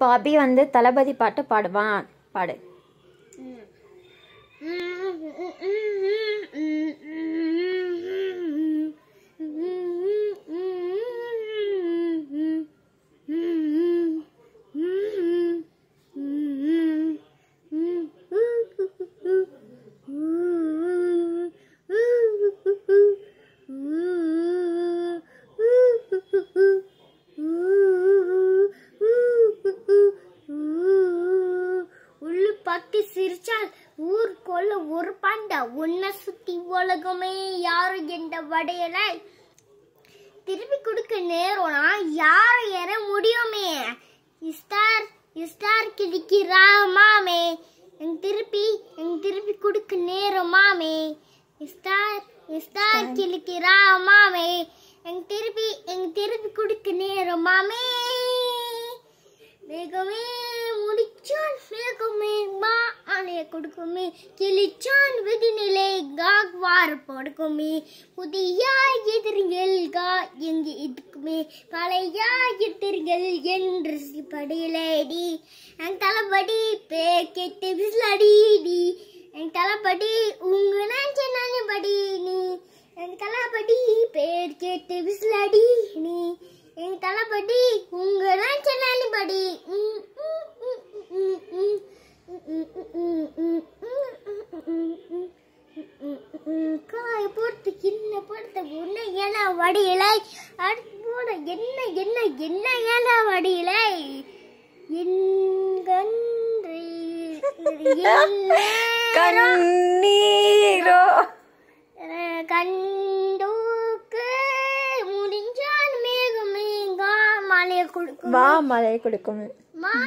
Bobby வந்து தளபதி பாட்டு பாடுவான் பாடு சிரிச்சால் ஊருக்குள்ள ஒரு பாண்டா உன்னை சுத்தி உலகமே யாரு என்ற வடையல திருப்பி கொடுக்க நேரம்னா யாரு என முடியுமே இஸ்தார் இஸ்தார் கிடைக்கிறா மாமே என் திருப்பி என் திருப்பி கொடுக்க நேரம் மாமே இஸ்டார் இஸ்டார் கிழிக்கிறா மாமே என் திருப்பி என் திருப்பி கொடுக்க நேரம் மாமே வேகமே முடிச்சால் வேகமே மா ఆనే கொடுக்குமே கிளிச்சான் விதிநிலை காக்வார் படுக்குமே புதிய எதிரிகள் கா எங்கு இதுக்குமே பழைய எதிரிகள் என்று படியிலடி என் தளபடி பேர் கெட்டு விசிலடிடி என் தளபடி உங்க நஞ்சு படி நீ என் தளபடி பேர் கேட்டு போட்டு கிண்ண போட்டு உன்ன ஏல வடியிலை அடுத்து என்ன என்ன என்ன ஏல வடியிலை கண்ணீரோ கண்டுக்கு முடிஞ்சால் மேகம் மலையை மழையை கொடுக்கும் வா மழையை கொடுக்கும் மா